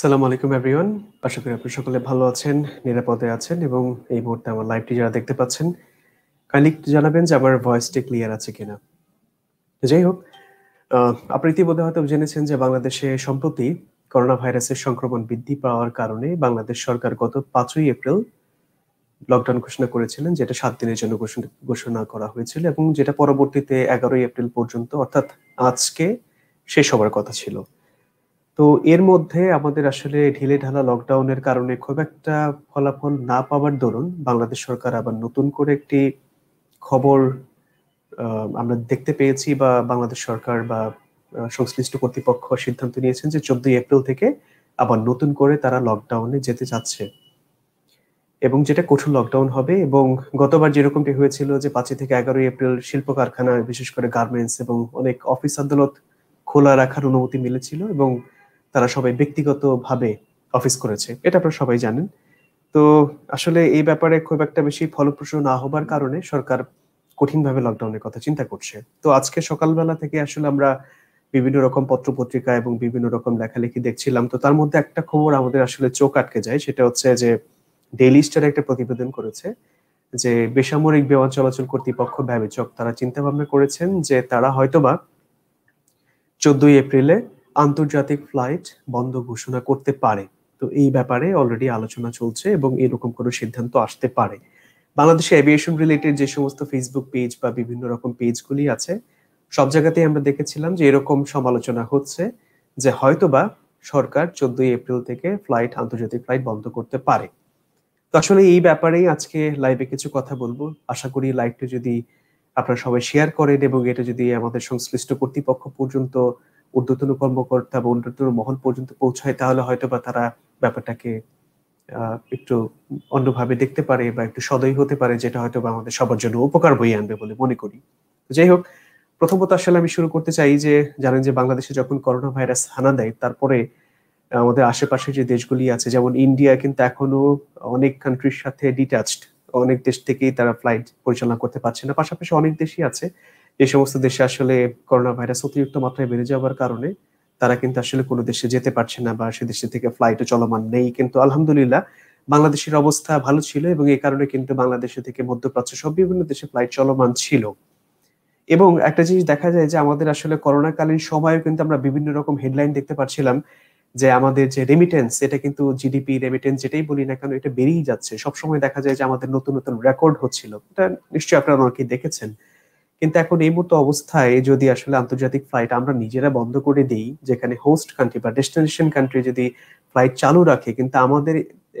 সালাম আলাইকুম এভরিওয়ান আশা করি আপনি সকলে ভালো আছেন নিরাপদে আছেন এবং এই মুহূর্তে আমার লাইভটি যারা দেখতে পাচ্ছেন কাইন্ডলি জানাবেন যে আমার ভয়েসটি ক্লিয়ার আছে কিনা যাই হোক আপনি ইতিমধ্যে হয়তো জেনেছেন যে বাংলাদেশে সম্প্রতি করোনা ভাইরাসের সংক্রমণ বৃদ্ধি পাওয়ার কারণে বাংলাদেশ সরকার গত পাঁচই এপ্রিল লকডাউন ঘোষণা করেছিলেন যেটা সাত দিনের জন্য ঘোষণা করা হয়েছিল এবং যেটা পরবর্তীতে এগারোই এপ্রিল পর্যন্ত অর্থাৎ আজকে শেষ হওয়ার কথা ছিল তো এর মধ্যে আমাদের আসলে ঢিলে ঢালা লকডাউনের কারণে খুব একটা ফলাফল না পাওয়ার দরুন বাংলাদেশ সরকার আবার নতুন করে একটি খবর আমরা দেখতে পেয়েছি বা বাংলাদেশ সরকার বা সংশ্লিষ্ট কর্তৃপক্ষ সিদ্ধান্ত নিয়েছেন যে চোদ্দই এপ্রিল থেকে আবার নতুন করে তারা লকডাউনে যেতে চাচ্ছে এবং যেটা কঠোর লকডাউন হবে এবং গতবার যেরকমটি হয়েছিল যে পাঁচই থেকে এগারোই এপ্রিল শিল্প কারখানা বিশেষ করে গার্মেন্টস এবং অনেক অফিস আদালত খোলা রাখার অনুমতি মিলেছিল এবং তারা সবাই ব্যক্তিগতভাবে অফিস করেছে এটা আপনারা সবাই জানেন তো আসলে এই ব্যাপারে খুব একটা বেশি ফলপ্রসূ না হবার কারণে সরকার কঠিনভাবে লকডাউনের কথা চিন্তা করছে তো আজকে সকালবেলা থেকে আসলে আমরা বিভিন্ন রকম পত্র পত্রিকা এবং বিভিন্ন রকম লেখালেখি দেখছিলাম তো তার মধ্যে একটা খবর আমাদের আসলে চোখ আটকে যায় সেটা হচ্ছে যে ডেইলি স্টার একটা প্রতিবেদন করেছে যে বেসামরিক বিমান চলাচল কর্তৃপক্ষ ব্যবচক তারা চিন্তা ভাবনা করেছেন যে তারা হয়তোবা চোদ্দই এপ্রিলে আন্তর্জাতিক ফ্লাইট বন্ধ ঘোষণা করতে পারে তো এই ব্যাপারে অলরেডি আলোচনা চলছে এবং এরকম কোনো সিদ্ধান্ত আসতে পারে বাংলাদেশে অ্যাভিয়েশন রিলেটেড যে সমস্ত ফেসবুক পেজ বা বিভিন্ন রকম পেজগুলি আছে সব জায়গাতেই আমরা দেখেছিলাম যে এরকম সমালোচনা হচ্ছে যে হয়তোবা সরকার চোদ্দই এপ্রিল থেকে ফ্লাইট আন্তর্জাতিক ফ্লাইট বন্ধ করতে পারে তো আসলে এই ব্যাপারেই আজকে লাইভে কিছু কথা বলবো আশা করি লাইভটা যদি আপনারা সবাই শেয়ার করেন এবং এটা যদি আমাদের সংশ্লিষ্ট কর্তৃপক্ষ পর্যন্ত ঊর্ধ্বতন কর্মকর্তা বা ঊর্ধ্বতন মহল পর্যন্ত পৌঁছায় তাহলে হয়তো বা তারা ব্যাপারটাকে একটু অন্যভাবে দেখতে পারে বা একটু সদয় হতে পারে যেটা হয়তো আমাদের সবার জন্য উপকার বই আনবে বলে মনে করি যাই হোক প্রথমত আসলে আমি শুরু করতে চাই যে জানেন যে বাংলাদেশে যখন করোনা ভাইরাস হানা দেয় তারপরে আমাদের আশেপাশে যে দেশগুলি আছে যেমন ইন্ডিয়া কিন্তু এখনো অনেক কান্ট্রির সাথে ডিটাচড অনেক দেশ থেকেই তারা ফ্লাইট পরিচালনা করতে পারছে না পাশাপাশি অনেক দেশই আছে যে সমস্ত দেশে আসলে করোনা ভাইরাস অতিরিক্ত মাত্রায় বেড়ে যাওয়ার কারণে তারা কিন্তু আসলে কোনো দেশে যেতে পারছে না বা সে দেশে থেকে ফ্লাইটও চলমান নেই কিন্তু আলহামদুলিল্লাহ বাংলাদেশের অবস্থা ভালো ছিল এবং এই কারণে কিন্তু বাংলাদেশে থেকে মধ্যপ্রাচ্য সব বিভিন্ন দেশে ফ্লাইট চলমান ছিল এবং একটা জিনিস দেখা যায় যে আমাদের আসলে করোনাকালীন সময়ও কিন্তু আমরা বিভিন্ন রকম হেডলাইন দেখতে পাচ্ছিলাম যে আমাদের যে রেমিটেন্স এটা কিন্তু জিডিপি রেমিটেন্স যেটাই বলি না কেন এটা বেড়েই যাচ্ছে সবসময় দেখা যায় যে আমাদের নতুন নতুন রেকর্ড হচ্ছিল এটা নিশ্চয়ই আপনারা অনেকেই দেখেছেন কিন্তু এখন এই মতো অবস্থায় যদি আসলে আন্তর্জাতিক ফ্লাইট আমরা নিজেরা বন্ধ করে দিই যেখানে হোস্ট কান্ট্রি বা ডেস্টিনেশন কান্ট্রি যদি ফ্লাইট চালু রাখে কিন্তু আমাদের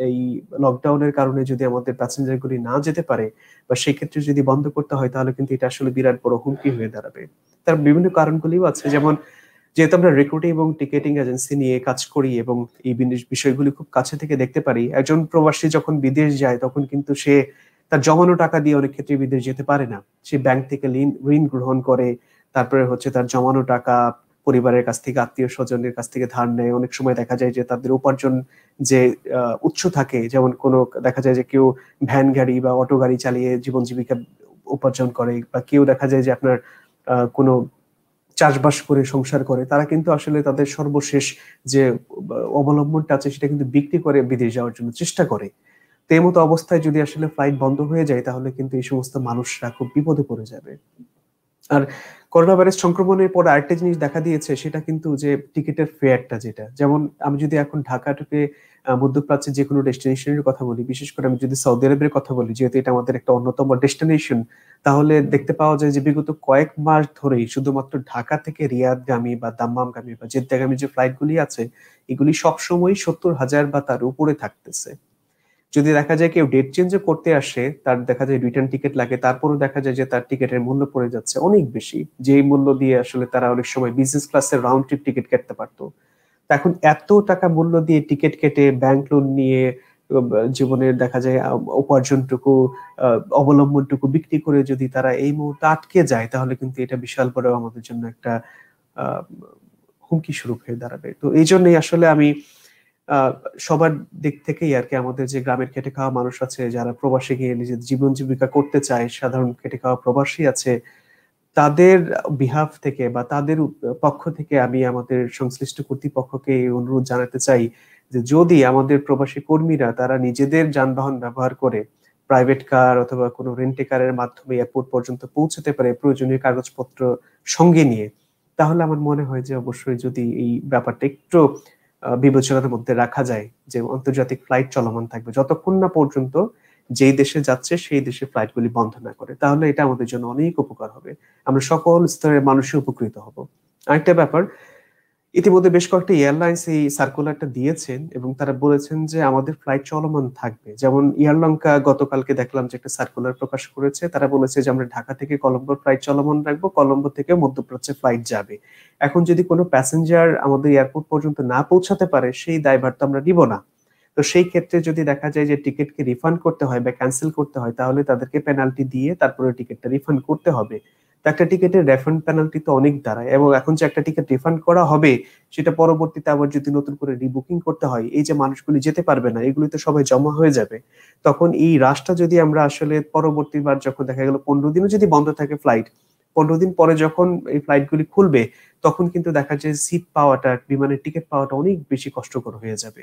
এই লকডাউনের কারণে যদি আমাদের প্যাসেঞ্জার গুলি না যেতে পারে বা সেক্ষেত্রে যদি বন্ধ করতে হয় তাহলে কিন্তু এটা আসলে বিরাট বড় হুমকি হয়ে দাঁড়াবে তার বিভিন্ন কারণগুলিও আছে যেমন যেহেতু আমরা রেকর্ডিং এবং টিকেটিং এজেন্সি নিয়ে কাজ করি এবং এই বিষয়গুলি খুব কাছে থেকে দেখতে পারি একজন প্রবাসী যখন বিদেশ যায় তখন কিন্তু সে তার জমানো টাকা দিয়ে অনেক ক্ষেত্রে বিদেশ যেতে পারে না সে ব্যাংক থেকে ঋণ গ্রহণ করে তারপরে হচ্ছে তার জমানো টাকা পরিবারের কাছ থেকে আত্মীয় স্বজনের কাছ থেকে ধার নেয় অনেক সময় দেখা যায় যে তাদের উপার্জন যে উৎস থাকে যেমন কোনো দেখা যায় যে কেউ ভ্যান গাড়ি বা অটো গাড়ি চালিয়ে জীবন জীবিকা উপার্জন করে বা কেউ দেখা যায় যে আপনার কোনো চাষবাস করে সংসার করে তারা কিন্তু আসলে তাদের সর্বশেষ যে অবলম্বনটা আছে সেটা কিন্তু বিক্রি করে বিদেশ যাওয়ার জন্য চেষ্টা করে তো এই মতো অবস্থায় যদি আসলে ফ্লাইট বন্ধ হয়ে যায় তাহলে কিন্তু এই সমস্ত মানুষরা খুব বিপদে পড়ে যাবে আর করোনা ভাইরাস সংক্রমণের পর আরেকটা জিনিস দেখা দিয়েছে সেটা কিন্তু যে টিকিটের ফেয়ারটা যেটা যেমন আমি যদি এখন ঢাকা টুপে মধ্যপ্রাচ্যের যে কোনো ডেস্টিনেশনের কথা বলি বিশেষ করে আমি যদি সৌদি আরবের কথা বলি যেহেতু এটা আমাদের একটা অন্যতম ডেস্টিনেশন তাহলে দেখতে পাওয়া যায় যে বিগত কয়েক মাস ধরেই শুধুমাত্র ঢাকা থেকে রিয়াদগামী বা দাম্মামগামী বা জেদ্দাগামী যে ফ্লাইটগুলি আছে এগুলি সবসময় সত্তর হাজার বা তার উপরে থাকতেছে যদি দেখা যায় কেউ ডেট চেঞ্জও করতে আসে তার দেখা যায় রিটার্ন টিকিট লাগে তারপরে দেখা যায় যে তার টিকিটের মূল্য পড়ে যাচ্ছে অনেক বেশি যেই মূল্য দিয়ে আসলে তারা অনেক সময় বিজনেস ক্লাসের রাউন্ড ট্রিপ টিকিট কাটতে পারতো এখন এত টাকা মূল্য দিয়ে টিকিট কেটে ব্যাংক লোন নিয়ে জীবনের দেখা যায় উপার্জনটুকু অবলম্বনটুকু বিক্রি করে যদি তারা এই মুহূর্তে আটকে যায় তাহলে কিন্তু এটা বিশাল বড় আমাদের জন্য একটা হুমকি স্বরূপ হয়ে দাঁড়াবে তো এই জন্যই আসলে আমি সবার দিক থেকেই আর কি আমাদের যে গ্রামের খেটে খাওয়া মানুষ আছে যারা প্রবাসী গিয়ে নিজের জীবন জীবিকা করতে চায় সাধারণ খেটে খাওয়া প্রবাসী আছে তাদের বিহাফ থেকে বা তাদের পক্ষ থেকে আমি আমাদের সংশ্লিষ্ট কর্তৃপক্ষকে অনুরোধ জানাতে চাই যে যদি আমাদের প্রবাসী কর্মীরা তারা নিজেদের যানবাহন ব্যবহার করে প্রাইভেট কার অথবা কোনো রেন্টে কারের মাধ্যমে এয়ারপোর্ট পর্যন্ত পৌঁছতে পারে প্রয়োজনীয় কাগজপত্র সঙ্গে নিয়ে তাহলে আমার মনে হয় যে অবশ্যই যদি এই ব্যাপারটা একটু বিবেচনার মধ্যে রাখা যায় যে আন্তর্জাতিক ফ্লাইট চলমান থাকবে যতক্ষণ না পর্যন্ত যেই দেশে যাচ্ছে সেই দেশে গুলি বন্ধ না করে তাহলে এটা আমাদের জন্য অনেক উপকার হবে আমরা সকল স্তরের মানুষই উপকৃত হব আরেকটা ব্যাপার ইতিমধ্যে বেশ কয়েকটা এয়ারলাইন্স এই সার্কুলারটা দিয়েছেন এবং তারা বলেছেন যে আমাদের ফ্লাইট চলমান থাকবে যেমন ইয়ারলঙ্কা গতকালকে দেখলাম যে একটা সার্কুলার প্রকাশ করেছে তারা বলেছে যে আমরা ঢাকা থেকে কলম্বোর ফ্লাইট চলমান রাখবো কলম্বো থেকে মধ্যপ্রাচ্যে ফ্লাইট যাবে এখন যদি কোনো প্যাসেঞ্জার আমাদের এয়ারপোর্ট পর্যন্ত না পৌঁছাতে পারে সেই দায়ভার তো আমরা নিব না তো সেই ক্ষেত্রে যদি দেখা যায় যে টিকিটকে রিফান্ড করতে হয় বা ক্যান্সেল করতে হয় তাহলে তাদেরকে পেনাল্টি দিয়ে তারপরে টিকিটটা রিফান্ড করতে হবে একটা টিকেটের রেফান্ড পেনাল্টি তো অনেক দাঁড়ায় এবং এখন যে একটা টিকিট রিফান্ড করা হবে সেটা পরবর্তীতে আবার যদি নতুন করে রিবুকিং করতে হয় এই যে মানুষগুলি যেতে পারবে না এগুলি তো সবাই জমা হয়ে যাবে তখন এই রাশটা যদি আমরা আসলে পরবর্তীবার যখন দেখা গেল পনেরো দিনও যদি বন্ধ থাকে ফ্লাইট পনেরো দিন পরে যখন এই ফ্লাইটগুলি খুলবে তখন কিন্তু দেখা যায় সিট পাওয়াটা বিমানের টিকিট পাওয়াটা অনেক বেশি কষ্টকর হয়ে যাবে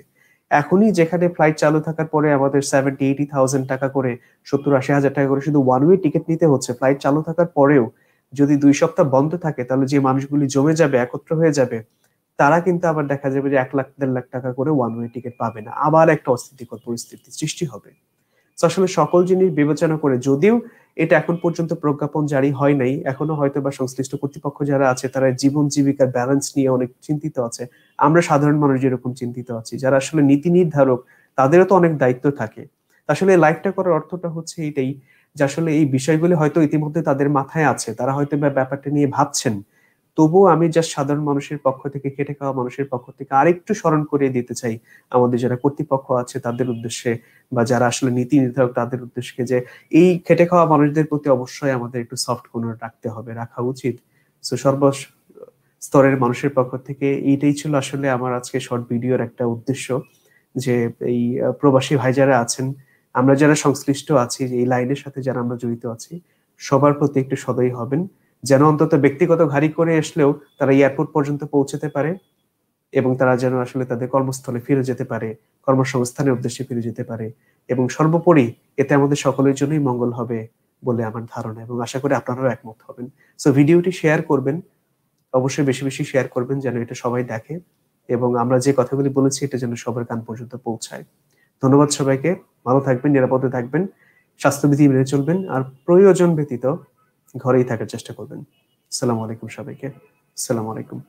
এখনই যেখানে ফ্লাইট চালু থাকার পরে আমাদের সেভেন্টি এইটি থাউজেন্ড টাকা করে সত্তর আশি হাজার টাকা করে শুধু ওয়ান ওয়ে টিকিট নিতে হচ্ছে ফ্লাইট চালু থাকার পরেও যদি দুই সপ্তাহ বন্ধ থাকে তাহলে যে মানুষগুলি জমে যাবে একত্র হয়ে যাবে তারা কিন্তু আবার দেখা যাবে যে এক লাখ দেড় লাখ টাকা করে ওয়ান ওয়ে টিকিট পাবে না আবার একটা অস্থিতিকর পরিস্থিতি সৃষ্টি হবে আসলে সকল জিনিস বিবেচনা করে যদিও এটা এখন পর্যন্ত প্রজ্ঞাপন জারি হয় নাই এখনো হয়তো বা সংশ্লিষ্ট কর্তৃপক্ষ যারা আছে তারা জীবন জীবিকার ব্যালেন্স নিয়ে অনেক চিন্তিত আছে আমরা সাধারণ মানুষ যেরকম চিন্তিত আছি যারা আসলে নীতি নির্ধারক তাদেরও তো অনেক দায়িত্ব থাকে আসলে লাইফটা করার অর্থটা হচ্ছে এটাই যে আসলে এই বিষয়গুলি হয়তো ইতিমধ্যে তাদের মাথায় আছে তারা হয়তো ব্যাপারটা নিয়ে ভাবছেন তবুও আমি যা সাধারণ মানুষের পক্ষ থেকে খেটে খাওয়া মানুষের পক্ষ থেকে আরেকটু স্মরণ করিয়ে দিতে চাই আমাদের যারা কর্তৃপক্ষ আছে তাদের উদ্দেশ্যে বা যারা আসলে নীতি নির্ধারক তাদের উদ্দেশ্যে যে এই খেটে খাওয়া মানুষদের প্রতি অবশ্যই আমাদের একটু সফট কর্নার রাখতে হবে রাখা উচিত সো সর্ব স্তরের মানুষের পক্ষ থেকে এইটাই ছিল আসলে আমার আজকে শর্ট ভিডিওর একটা উদ্দেশ্য যে এই প্রবাসী ভাই যারা আছেন আমরা যারা সংশ্লিষ্ট আছি এই লাইনের সাথে যারা আমরা জড়িত আছি সবার প্রতি একটু সদয় হবেন যেন অন্তত ব্যক্তিগত গাড়ি করে আসলেও তারা এয়ারপোর্ট পর্যন্ত পৌঁছতে পারে এবং তারা যেন আসলে তাদের কর্মস্থলে ফিরে যেতে পারে কর্মসংস্থানের উদ্দেশ্যে ফিরে যেতে পারে এবং সর্বোপরি এতে আমাদের সকলের জন্যই মঙ্গল হবে বলে আমার ধারণা এবং আশা করি আপনারাও একমত হবেন সো ভিডিওটি শেয়ার করবেন অবশ্যই বেশি বেশি শেয়ার করবেন যেন এটা সবাই দেখে এবং আমরা যে কথাগুলি বলেছি এটা যেন সবার কান পর্যন্ত পৌঁছায় ধন্যবাদ সবাইকে ভালো থাকবেন নিরাপদে থাকবেন স্বাস্থ্যবিধি মেনে চলবেন আর প্রয়োজন ব্যতীত ঘরেই থাকার চেষ্টা করবেন সালাম আলাইকুম সবাইকে সালাম আলাইকুম